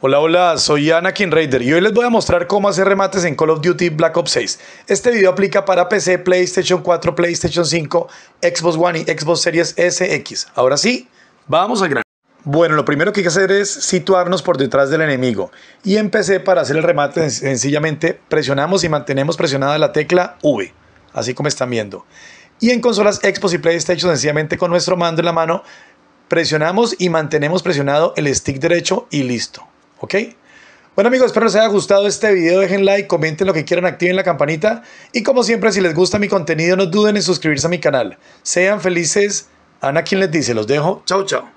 Hola, hola, soy Anakin Raider y hoy les voy a mostrar cómo hacer remates en Call of Duty Black Ops 6. Este video aplica para PC, PlayStation 4, PlayStation 5, Xbox One y Xbox Series SX. Ahora sí, vamos a gran. Bueno, lo primero que hay que hacer es situarnos por detrás del enemigo. Y en PC para hacer el remate sencillamente presionamos y mantenemos presionada la tecla V, así como están viendo. Y en consolas Xbox y PlayStation sencillamente con nuestro mando en la mano presionamos y mantenemos presionado el stick derecho y listo. ¿Ok? Bueno amigos, espero les haya gustado este video, dejen like, comenten lo que quieran, activen la campanita y como siempre si les gusta mi contenido no duden en suscribirse a mi canal. Sean felices, Ana quien les dice, los dejo, chao chao.